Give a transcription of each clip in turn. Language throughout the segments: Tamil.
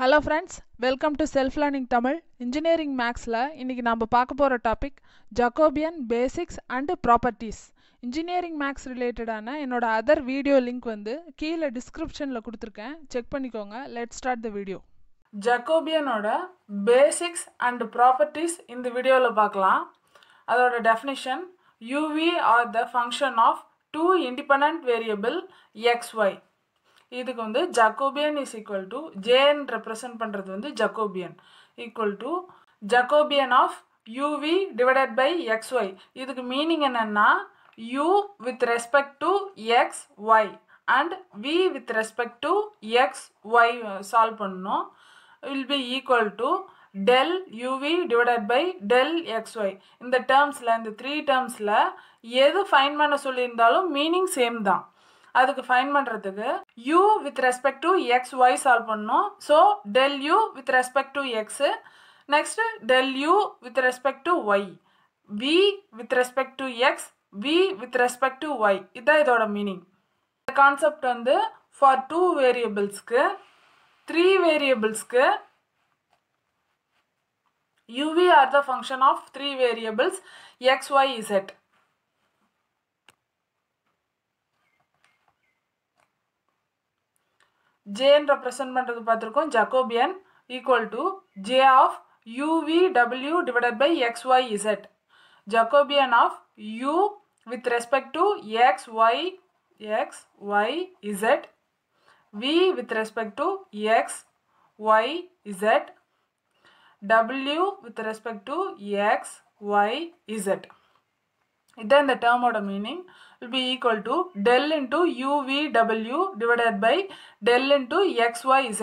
Hello friends welcome to self learning Tamil engineering மேக்ஸில் இன்றைக்கி நம்ம பார்க்க போகிற topic Jacobian basics and properties engineering maths ரிலேட்டடான என்னோட அதர் வீடியோ லிங்க் வந்து கீழே டிஸ்கிரிப்ஷனில் கொடுத்துருக்கேன் செக் பண்ணிக்கோங்க லெட் ஸ்டார்ட் த வீடியோ ஜக்கோபியனோட பேசிக்ஸ் அண்டு ப்ராப்பர்ட்டிஸ் இந்த வீடியோவில் பார்க்கலாம் அதோட definition u v are the function of two independent variable x y இதுக்கு வந்து Jacobian is equal to j n represent பண்ணுறது வந்து Jacobian equal to Jacobian of u v divided by x y இதுக்கு மீனிங் என்னென்னா u with respect to x y and v with respect to x y solve பண்ணணும் will be equal to del u v divided by del x y இந்த டேர்ம்ஸில் இந்த த்ரீ டேர்ம்ஸில் எது ஃபைன் பண்ண சொல்லியிருந்தாலும் மீனிங் சேம் தான் அதுக்கு ஃபைன் பண்ணுறதுக்கு u with respect to x y solve பண்ணணும் so del u with respect to x next del u with respect to y v with respect to x v with respect to y இதுதான் இதோட மீனிங் இந்த கான்செப்ட் வந்து ஃபார் டூ வேரியபிள்ஸ்க்கு த்ரீ வேரியபிள்ஸ்க்கு uv are the function of three variables x, y, z. जेन रेप्रसंट पड़ पात Jacobian equal to J of युविडब्ल्यू डिडडई x y is the Jacobian of u with respect x y x y is the v with respect x y is the डब्ल्यू with respect x y is இதான் இந்த டேர்மோட meaning will be equal to del into UVW divided by del into XYZ.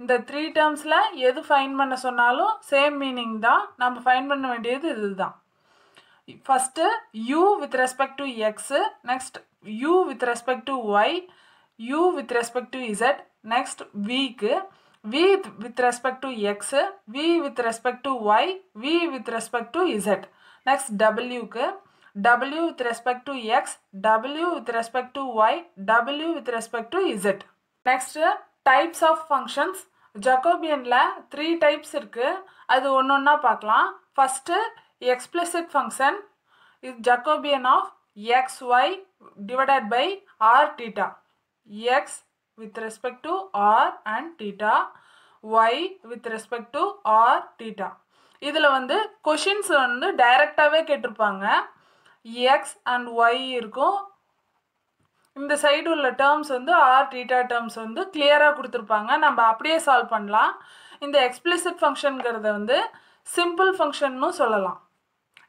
இந்த 3 termsல எது find பண்ண சொன்னாலும் same meaning தான் நாம் find பண்ண வேண்டியது இதுதான் first u with respect to x next u with respect to y u with respect to z next v க்கு v with respect to x v with respect to y v with respect to z next w க்கு W with respect to X, W with respect to Y, W with respect to Z. Next, types of functions ஜக்கோபியனில் த்ரீ டைப்ஸ் இருக்குது அது ஒன்று ஒன்றா பார்க்கலாம் ஃபஸ்ட்டு explicit ஃபங்க்ஷன் இது Jacobian of x y divided by r theta x with respect to r and theta y with respect to r theta இதில் வந்து கொஷின்ஸ் வந்து டைரக்டாகவே கேட்டிருப்பாங்க எக்ஸ் அண்ட் ஒய் இருக்கும் இந்த சைடு உள்ள டேர்ம்ஸ் வந்து ஆர் theta டேர்ம்ஸ் வந்து clear கொடுத்துருப்பாங்க நம்ம அப்படியே சால்வ் பண்ணலாம் இந்த function ஃபங்க்ஷனுங்கிறத வந்து சிம்பிள் நும் சொல்லலாம்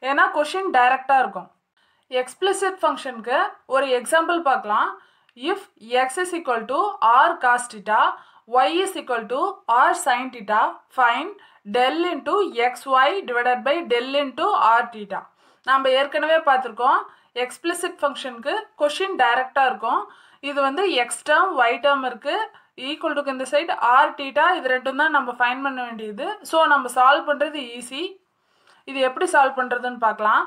ஏன்னா கொஷின் direct இருக்கும் function ஃபங்க்ஷனுக்கு ஒரு எக்ஸாம்பிள் பார்க்கலாம் if x is equal to R cos theta theta y is to R r sin fine find del X Y divided by del into R theta நாம் ஏற்கனவே பார்த்துருக்கோம் எக்ஸ்பிளிசிட் ஃபங்க்ஷனுக்கு கொஷின் டைரெக்டாக இருக்கும் இது வந்து எக்ஸ் டேர்ம் ஒய் டேர்ம் இருக்குது ஈக்குவல் டுக்கு இந்த சைட் ஆர் டீட்டா இது ரெண்டும் தான் நம்ம ஃபைன் பண்ண வேண்டியது ஸோ நம்ம சால்வ் பண்ணுறது ஈஸி இது எப்படி சால்வ் பண்ணுறதுன்னு பார்க்கலாம்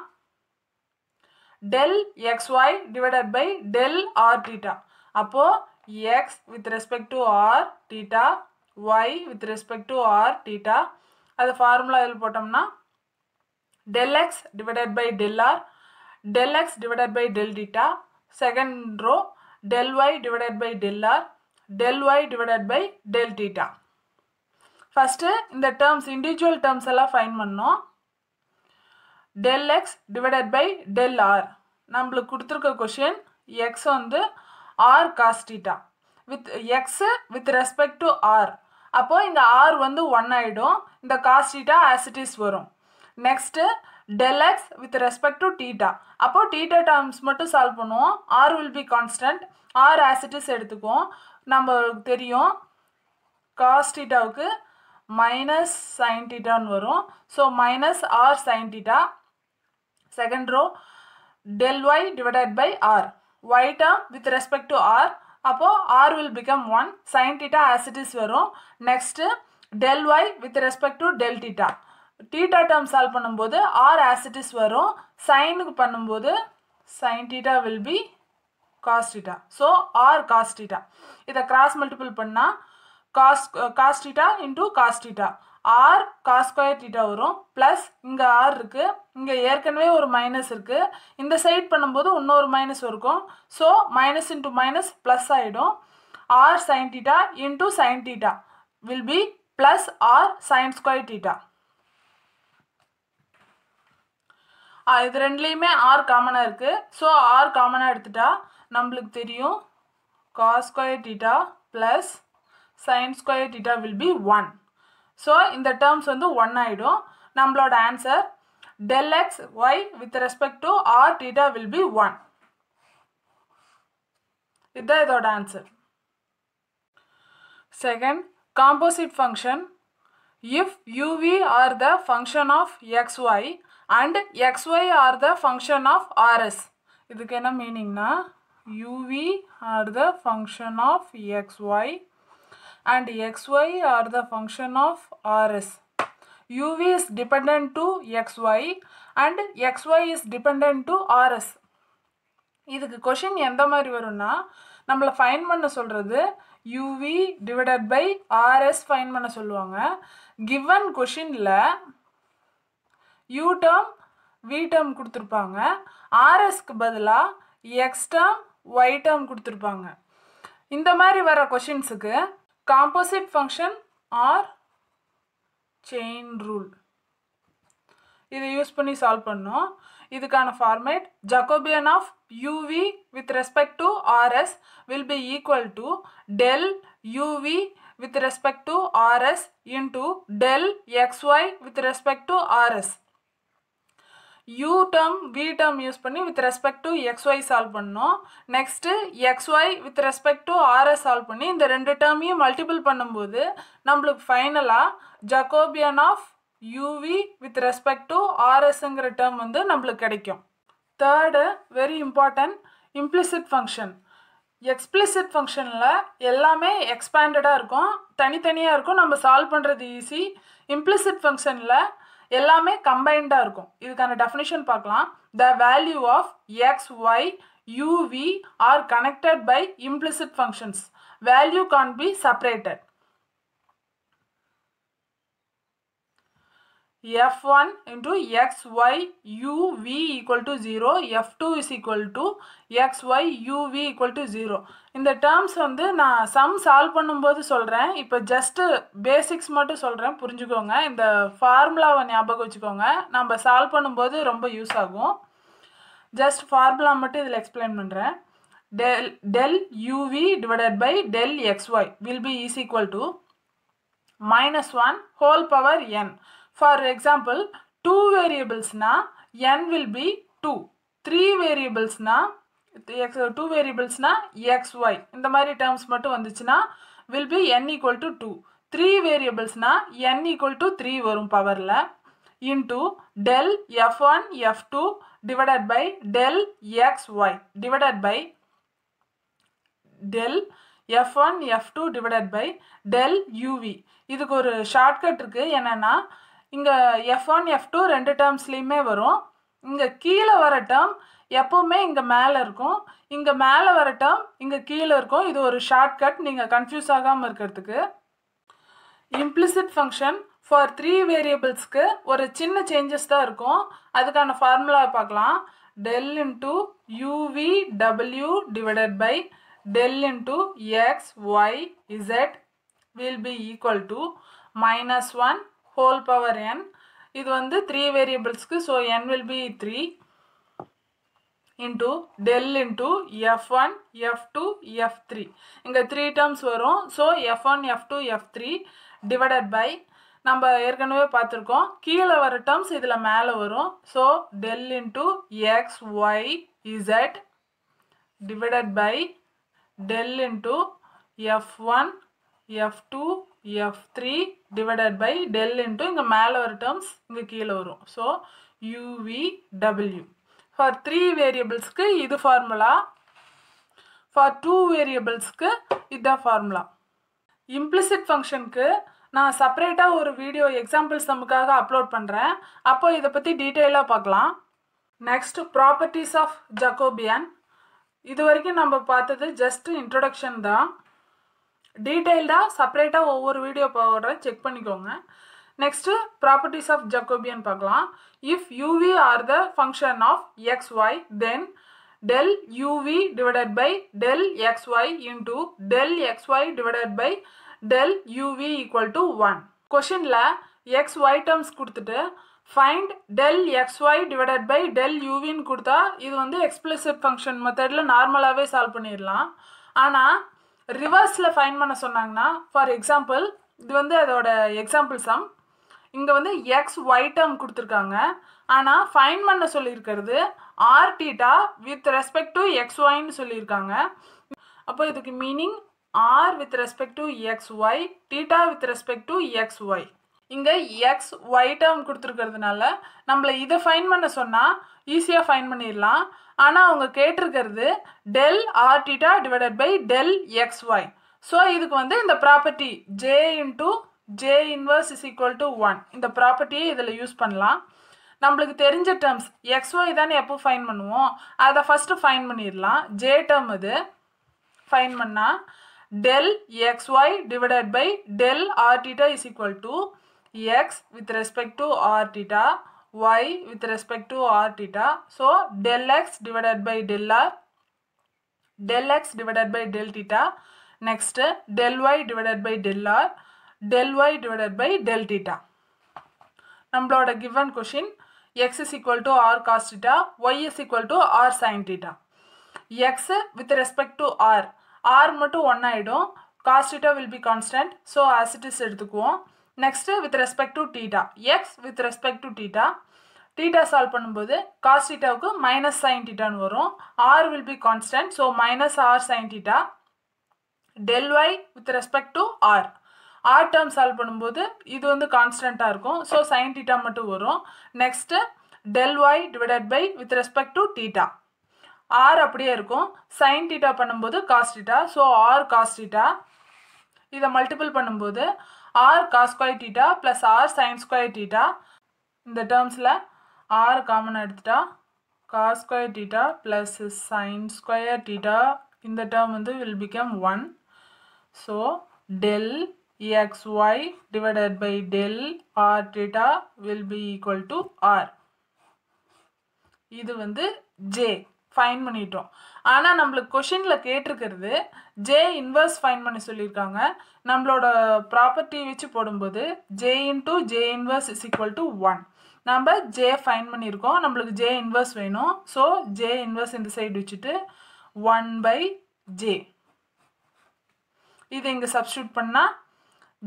del x y divided by del r theta அப்போது x with respect to r theta y with respect to r theta அது ஃபார்முலா இதில் போட்டோம்னா del x divided by del r, del x divided by del theta, second row del y divided by del r, del y divided by del theta. First இந்த டேர்ம்ஸ் இண்டிவிஜுவல் டேர்ம்ஸ் எல்லாம் ஃபைன் பண்ணோம் del x divided by del r நம்மளுக்கு கொடுத்துருக்க கொஷின் எக்ஸ் வந்து r cos theta with x with respect to r அப்போது இந்த ஆர் வந்து ஒன் ஆகிடும் இந்த காஸ்டீட்டா ஆசிட்டிஸ் வரும் next del x with respect to theta அப்போது டீட்டா டேர்ம்ஸ் மட்டும் சால்வ் பண்ணுவோம் r will be constant r as it is எடுத்துக்குவோம் நம்மளுக்கு தெரியும் காஸ் டீட்டாவுக்கு மைனஸ் சைன் டீட்டான்னு வரும் so minus r sine theta second row del y divided by r y term with respect to r அப்போது r will become one sine theta as it is வரும் next del y with respect to del theta theta term solve பண்ணும்போது ஆர் ஆசிட்டிஸ் வரும் சைனுக்கு பண்ணும்போது sine theta will be cos so r cos theta இதை கிராஸ் மல்டிபிள் பண்ணால் cos cos into cos r cos theta வரும் ப்ளஸ் இங்கே ஆர் இருக்குது இங்கே ஏற்கனவே ஒரு மைனஸ் இருக்குது இந்த சைட் பண்ணும்போது இன்னொரு மைனஸ் இருக்கும் so minus into minus plus ஆகிடும் r sine theta into sine theta will be plus r sine square theta இது ரெண்டுலேயுமே ஆர் காமனாக இருக்குது ஸோ ஆர் காமனாக எடுத்துட்டா நம்மளுக்கு தெரியும் cos square theta plus sine square theta will be one so இந்த டேர்ம்ஸ் வந்து ஒன் ஆகிடும் நம்மளோட answer del x y with respect to r theta will be one இதுதான் இதோட answer second composite function if u v are the function of x y and x y are the function of r s இதுக்கு என்ன மீனிங்னா u v are the function of x y and xy are the function of rs uv is dependent to xy and xy is dependent to rs இதுக்கு கொஷின் எந்த மாதிரி வரும்னா நம்மளை ஃபைன் பண்ண சொல்கிறது u v divided by r s find பண்ண சொல்லுவாங்க கிவன் கொஷினில் யூ டேர்ம் வி டேர்ம் கொடுத்துருப்பாங்க ஆர்எஸ்க்கு பதிலாக X term, Y term கொடுத்துருப்பாங்க இந்த மாதிரி வர கொஷின்ஸுக்கு Composite function or chain rule இதை யூஸ் பண்ணி சால்வ் பண்ணோம் இதுக்கான format Jacobian of u v with respect to r s will be equal to del u v with respect to RS into del XY with respect to RS. U term v term use பண்ணி with respect to x y solve பண்ணோம் next x y with respect to r s solve பண்ணி இந்த ரெண்டு டேர்மையும் மல்டிபிள் பண்ணும்போது நம்மளுக்கு ஃபைனலாக Jacobian of u v with respect to ஆர்எஸ்ங்கிற டேர்ம் வந்து நம்மளுக்கு கிடைக்கும் third very important implicit function explicit ஃபங்க்ஷனில் எல்லாமே expanded இருக்கும் தனித்தனியாக இருக்கும் நம்ம சால்வ் பண்ணுறது ஈஸி இம்ப்ளிசிட் ஃபங்க்ஷனில் எல்லாமே கம்பைண்டாக இருக்கும் இதுக்கான டெஃபினிஷன் பார்க்கலாம் the value of x y u v are connected by implicit functions value can be separated f1 into xy uv equal to 0 f2 is equal to xy uv equal to 0 இந்த terms வந்து நான் sum solve பண்ணும்போது சொல்கிறேன் இப்போ just basics மட்டும் சொல்கிறேன் புரிஞ்சுக்கோங்க இந்த ஃபார்முலாவை ஞாபகம் வச்சுக்கோங்க நம்ம சால்வ் பண்ணும்போது ரொம்ப யூஸ் ஆகும் ஜஸ்ட் ஃபார்முலா மட்டும் இதில் எக்ஸ்பிளைன் பண்ணுறேன் del del u v divided by del x y will be is equal to minus one whole power n for example two வேரியபிள்ஸ்னால் n will be two three வேரியபிள்ஸ்னால் எக்ஸ் டூ வேரியபிள்ஸ்னால் எக்ஸ் ஒய் இந்த மாதிரி டேர்ம்ஸ் மட்டும் வந்துச்சுன்னா will be n equal to two three வேரியபிள்ஸ்னால் என் ஈக்குவல் டு த்ரீ வரும் பவரில் into del f one f two divided by del x y divided by del f one f two divided by del u v இதுக்கு ஒரு ஷார்ட்கட் இருக்குது என்னென்னா இங்கே எஃப் ஒன் எஃப் டூ ரெண்டு டேர்ம்ஸ்லேயுமே வரும் இங்கே கீழே வர டேர்ம் எப்போவுமே இங்கே மேலே இருக்கும் இங்கே மேலே வர டேர்ம் இங்கே கீழே இருக்கும் இது ஒரு ஷார்ட்கட் நீங்கள் கன்ஃபியூஸ் ஆகாமல் இருக்கிறதுக்கு இம்ப்ளிசிட் ஃபங்க்ஷன் ஃபார் த்ரீ வேரியபிள்ஸ்க்கு ஒரு சின்ன சேஞ்சஸ் தான் இருக்கும் அதுக்கான ஃபார்முலாவை பார்க்கலாம் டெல் இன்ட்டு யூவி டபிள்யூ divided by del into x y z will be equal to minus one whole power n இது வந்து த்ரீ வேரியபிள்ஸ்க்கு so n will be three into del into f one f two f three இங்கே த்ரீ டேர்ம்ஸ் வரும் so f one f two f three ஏற்கண்டுவே பை நம்ம ஏற்கனவே பார்த்துருக்கோம் கீழே வர டேர்ம்ஸ் இதில் மேலே வரும் so del into x y z divided by del into f one f two f three divided by del into இங்கே மேலே ஒரு டேர்ம்ஸ் இங்கே கீழே வரும் so W for for three வேரியபிள்ஸ்க்கு இது ஃபார்முலா ஃபார் டூ வேரியபிள்ஸ்க்கு இதுதான் ஃபார்முலா function ஃபங்க்ஷனுக்கு நான் separate ஒரு வீடியோ எக்ஸாம்பிள்ஸ் நமுக்காக அப்லோட் பண்ணுறேன் அப்போ இதை பற்றி டீட்டெயிலாக பார்க்கலாம் நெக்ஸ்ட் ப்ராப்பர்ட்டிஸ் ஆஃப் ஜக்கோபியன் இது வரைக்கும் நம்ம பார்த்தது just இன்ட்ரொடக்ஷன் தான் டீட்டெயில்டாக செப்பரேட்டாக ஒவ்வொரு வீடியோ போடுறேன் செக் பண்ணிக்கோங்க நெக்ஸ்ட்டு ப்ராப்பர்ட்டிஸ் ஆஃப் ஜக்கோபியன் பார்க்கலாம் if u v are the function of x y then del u v divided by del x y into del x y divided by del u v equal to one கொஷினில் எக்ஸ் ஒய் டேர்ம்ஸ் கொடுத்துட்டு find del x y divided by del யூவின்னு கொடுத்தா இது வந்து எக்ஸ்பிளசிவ் ஃபங்க்ஷன் மெத்தடில் நார்மலாகவே சால்வ் பண்ணிடலாம் ஆனால் ரிவர்ஸில் ஃபைன் பண்ண சொன்னாங்கன்னா ஃபார் எக்ஸாம்பிள் இது வந்து அதோட எக்ஸாம்பிள் சம் இங்கே வந்து எக்ஸ் ஒய் டேர்ம் கொடுத்துருக்காங்க ஆனால் ஃபைன் பண்ண சொல்லியிருக்கிறது r theta with respect to x ஒய்ன்னு சொல்லியிருக்காங்க அப்போ இதுக்கு meaning r with respect to x y theta with respect to x y இங்கே எக்ஸ் ஒய் டேர்ம் கொடுத்துருக்கிறதுனால நம்மளை இதை ஃபைன் பண்ண சொன்னால் ஈஸியாக ஃபைன் பண்ணிடலாம் ஆனால் அவங்க கேட்டிருக்கிறது del r theta divided by del x y so இதுக்கு வந்து இந்த property j into J inverse is equal to one இந்த property இதில் யூஸ் பண்ணலாம் நம்மளுக்கு தெரிஞ்ச டேர்ம்ஸ் எக்ஸ் ஒய் தானே எப்போ ஃபைன் பண்ணுவோம் அதை ஃபஸ்ட்டு ஃபைன் பண்ணிடலாம் ஜே டேர்ம் இது ஃபைன் பண்ணால் del x divided by by del theta is equal to x with respect to r theta, y with respect to r theta. So del x divided by del r, del x divided by del theta. Next del y divided by del r, del y divided by del theta. நம்மளோட given question x is equal to r cos theta, y is equal to r sin theta. x with respect to r, r matu 1 ஆயிடும், cos theta will be constant, so as it is எடுத்துக்குவோம். Next with respect to theta x with respect to theta theta solve பண்ணும்போது காஸ் டீட்டாவுக்கு மைனஸ் சைன் டீட்டான்னு வரும் r will be constant so minus r sine theta del y with respect to r r term solve பண்ணும்போது இது வந்து கான்ஸ்டண்ட்டாக இருக்கும் ஸோ சைன் டீட்டா மட்டும் வரும் next del y divided by with respect to theta r அப்படியே இருக்கும் சைன் டீட்டா பண்ணும்போது cos theta so r cos theta இதை மல்டிபிள் பண்ணும்போது r cos square theta plus r sine square theta இந்த டேர்ம்ஸில் ஆர் காமன் எடுத்துட்டா cos square theta plus sine square theta இந்த டேர்ம் வந்து will become one so del exy divided by del r theta will be equal to r இது வந்து j ஃபைன் பண்ணிட்டோம் ஆனால் நம்மளுக்கு கொஷினில் கேட்டிருக்கிறது ஜே இன்வர்ஸ் ஃபைன் பண்ணி சொல்லியிருக்காங்க நம்மளோட ப்ராப்பர்ட்டி வச்சு போடும்போது J into J inverse is equal to one நம்ம ஜே ஃபைன் பண்ணியிருக்கோம் நம்மளுக்கு ஜே இன்வர்ஸ் வேணும் ஸோ ஜே இன்வர்ஸ் இந்த சைடு வச்சுட்டு ஒன் பை ஜே இது இங்கே சப்ஸ்டியூட் பண்ணால்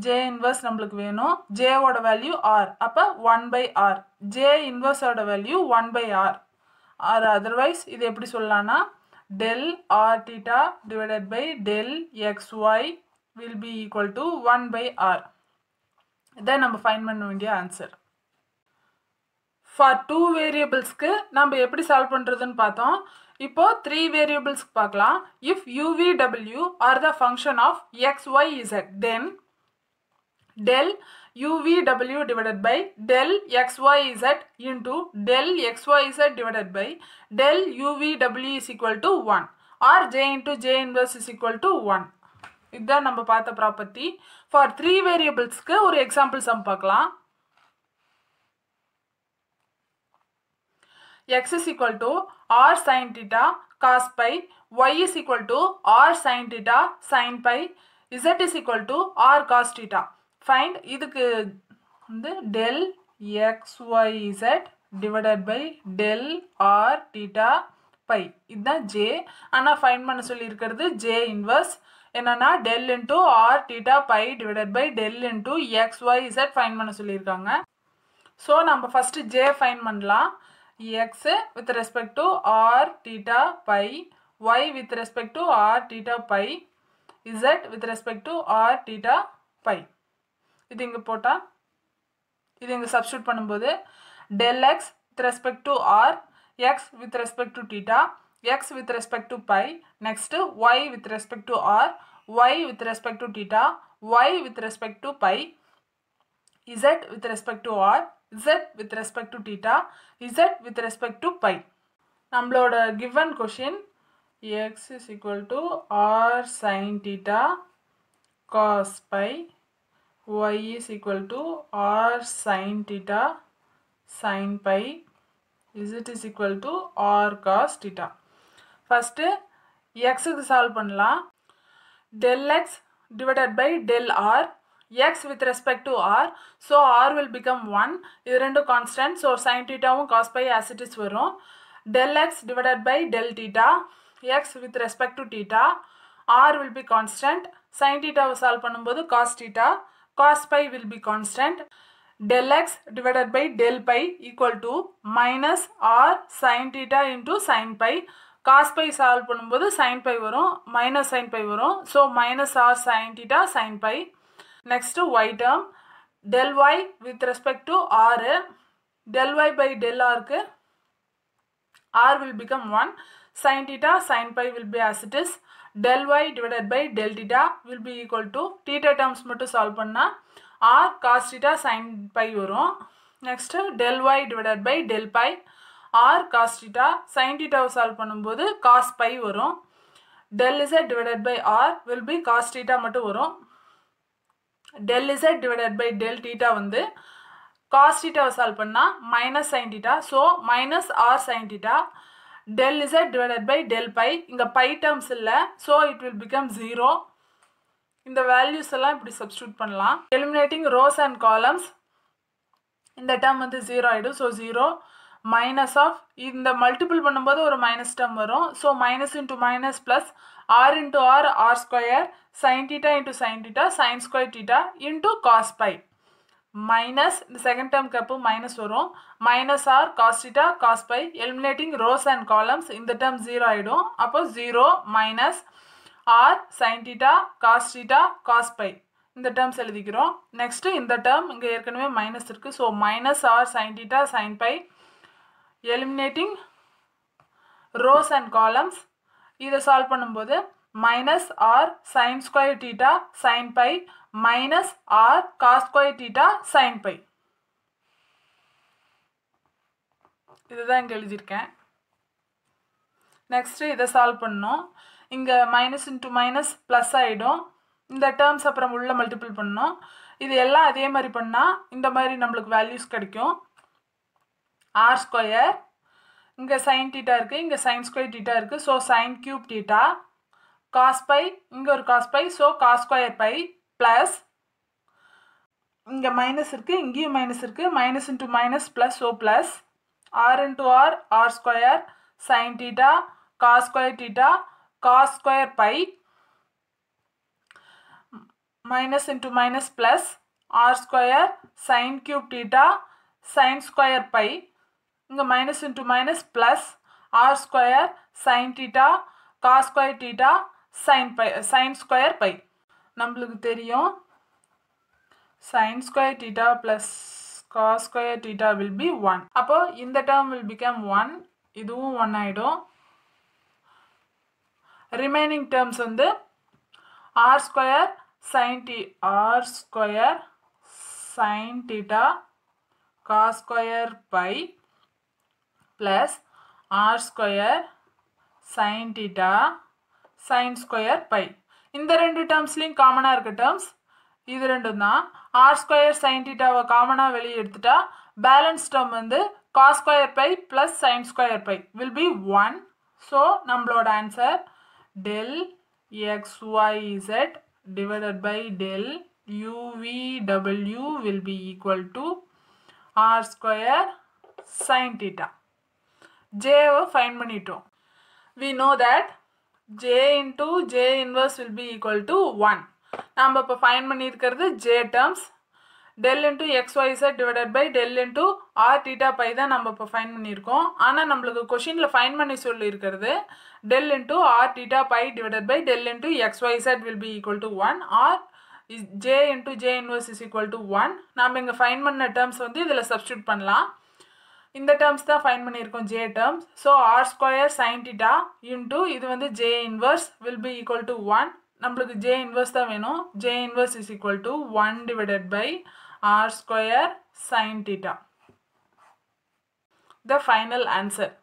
ஜே இன்வர்ஸ் நம்மளுக்கு வேணும் ஜேவோட வேல்யூ ஆர் அப்போ ஒன் பை ஆர் ஜே இன்வர்ஸோட value one by r r otherwise இது எப்படி சொல்லலாம்னா del r theta divided by del x y will be equal to one by R இதை நம்ம ஃபைன் பண்ண வேண்டிய ஆன்சர் ஃபார் டூ வேரியபிள்ஸ்க்கு நம்ம எப்படி சால்வ் பண்ணுறதுன்னு பார்த்தோம் இப்போது த்ரீ வேரியபிள்ஸ்க்கு பார்க்கலாம் இஃப் யூவிடபிள்யூ are the function of x y z then del uvw divided by del xyz into del xyz divided by del uvw is equal to 1 or j into j inverse is equal to 1. இதுதான் நம்ம பார்த்த ப்ராப்பர்ட்டி ஃபார் த்ரீ வேரியபிள்ஸ்க்கு ஒரு எக்ஸாம்பிள் சம் பார்க்கலாம் x is equal to r sin theta cos pi y is equal to r sin theta sin pi z is equal to r cos theta find இதுக்கு வந்து del x y z del by del r இத்தான் பை இதுதான் ஜே ஆனால் ஃபைன் பண்ண சொல்லியிருக்கிறது J inverse del into r r pi pi by by into into x y z find பண்ண சொல்லியிருக்காங்க ஸோ நம்ம ஃபஸ்ட்டு ஜே ஃபைன் பண்ணலாம் x with respect to r theta pi y with respect to r theta pi z with respect to r theta pi இது இங்கே போட்டால் இது இங்கே சப்ஸ்டியூட் பண்ணும்போது del x with respect to r x with respect to theta x with respect to pi next y with respect to r y with respect to theta y with respect to pi z with respect to r z with respect to theta z with respect to pi நம்மளோட given question x is equal to ஆர் sin theta cos pi y is equal to r sin theta sin pi z is equal to r cos theta. First, x க்கு solve பண்ணலாம் del x divided by del r x with respect to r so r will become 1 இது ரெண்டு constant so sin theta உம் cos pi as it is வரும் del x divided by del theta x with respect to theta r will be constant sin theta solve பண்ணும்போது cos theta cos pi will be constant del x divided by del pi equal to minus r sin theta into sin pi cos pi solve பண்ணும்போது சைன் பை வரும் மைனஸ் சைன் பை வரும் so minus r sine theta sine pi next y term del y with respect to r del y by del ஆருக்கு r will become one sine theta sine pi will be as it is del y divided by del theta will be equal to theta terms மட்டும் சால்வ் பண்ணால் r cos theta sine pi வரும் next del y divided by del pi r cos theta sine டீட்டாவை சால்வ் பண்ணும்போது காஸ் பை வரும் del z divided by r will be cos theta மட்டும் வரும் del z divided by del theta வந்து காஸ் டீட்டாவை சால்வ் பண்ணால் minus sine theta so minus r sine theta del z divided by del pi இங்கே பை terms இல்லை so it will become zero இந்த values இல்லாம் இப்படி substitute பண்ணலாம் எலிமினேட்டிங் ரோஸ் அண்ட் காலம்ஸ் இந்த டேர்ம் வந்து ஜீரோ இடு ஸோ ஜீரோ மைனஸ் ஆஃப் இந்த மல்டிபிள் பண்ணும்போது ஒரு மைனஸ் term வரும் so minus into minus plus r into r r square sin theta into sin theta sin square theta into cos pi minus இந்த செகண்ட் டேர்ம் கப்பு மைனஸ் வரும் minus r cos theta cos pi eliminating rows and columns இந்த டேர்ம் ஜீரோ ஆகிடும் அப்போ zero minus r sine theta cos theta cos pi இந்த டேர்ம்ஸ் எழுதிக்கிறோம் நெக்ஸ்ட்டு இந்த டேர்ம் இங்கே ஏற்கனவே மைனஸ் இருக்குது so minus r sine theta sine pi eliminating rows and columns இதை சால்வ் பண்ணும்போது minus r sine square theta sine pi minus r cos square square theta pi pi இதுதான் இங்கே எழுதியிருக்கேன் நெக்ஸ்ட்டு இதை சால்வ் பண்ணோம் இங்கே மைனஸ் இன்ட்டு மைனஸ் ப்ளஸ் ஆகிடும் இந்த டேர்ம்ஸ் அப்புறம் உள்ள மல்டிபிள் பண்ணோம் இது எல்லாம் அதே மாதிரி பண்ணால் இந்த மாதிரி நம்மளுக்கு வேல்யூஸ் கிடைக்கும் ஆர் ஸ்கொயர் இங்கே சைன் டீட்டா இருக்குது இங்கே சைன் ஸ்கொயர் டீட்டா இருக்குது so sine cube theta cos pi இங்கே ஒரு cos pi so cos square pi plus இங்கே மைனஸ் இருக்குது இங்கேயும் மைனஸ் இருக்குது minus into minus plus oh plus r into r r square sine theta cos square theta cos square pi minus into minus plus r square sine cube theta sine square pi இங்க minus into minus plus r square sine theta cos square theta sine pi sine square pi நம்மளுக்கு தெரியும் sin square theta plus cos square theta will be 1 அப்போ இந்த term will become 1 இதுவும் 1 ஆயிடும் remaining terms வந்து r square sin t r square sin theta cos square pi plus r square sin theta sin square pi இந்த ரெண்டு டேர்ம்ஸ்லையும் காமனாக இருக்க டேர்ம்ஸ் இது ரெண்டும் தான் ஆர் ஸ்கொயர் சைன் டீட்டாவை காமனாக வெளியே எடுத்துட்டா பேலன்ஸ் டேர்ம் வந்து cos square pi plus sine square pi will be one so நம்மளோட answer del x y z divided by del டபிள்யூ will be equal to r square sine theta ஜேவை ஃபைன் பண்ணிட்டோம் we know that J into J inverse will be equal to one நம்ம இப்போ ஃபைன் பண்ணியிருக்கிறது J terms del into x y z divided by del into r theta pi தான் நம்ம இப்போ ஃபைன் பண்ணியிருக்கோம் ஆனால் நம்மளுக்கு கொஷினில் ஃபைன் பண்ணி சொல்லியிருக்கிறது del into r theta pi divided by del into x y z will be equal to one r j into J inverse is equal to one நம்ம இங்கே ஃபைன் பண்ண டேர்ம்ஸ் வந்து இதில் substitute பண்ணலாம் இந்த டேர்ம்ஸ் தான் ஃபைன் பண்ணியிருக்கோம் J terms so r square sine theta into இது வந்து J inverse will be equal to one நம்மளுக்கு ஜே இன்வர்ஸ் தான் வேணும் J inverse is equal to one divided by r square sine theta the final answer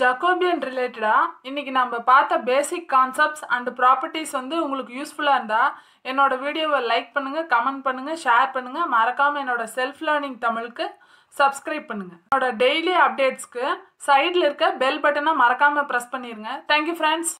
Jacobian ரிலேட்டடாக இன்றைக்கி நம்ம பார்த்த பேசிக் கான்செப்ட்ஸ் அண்ட் ப்ராப்பர்ட்டிஸ் வந்து உங்களுக்கு யூஸ்ஃபுல்லாக இருந்தால் என்னோடய வீடியோவை லைக் பண்ணுங்கள் கமெண்ட் பண்ணுங்கள் ஷேர் பண்ணுங்கள் மறக்காமல் என்னோடய செல்ஃப் லேர்னிங் தமிழுக்கு சப்ஸ்கிரைப் பண்ணுங்க என்னோட டெய்லி அப்டேட்ஸ்க்கு சைடில் இருக்க பெல் பட்டனை மறக்காமல் ப்ரெஸ் பண்ணிடுங்க தேங்க்யூ ஃப்ரெண்ட்ஸ்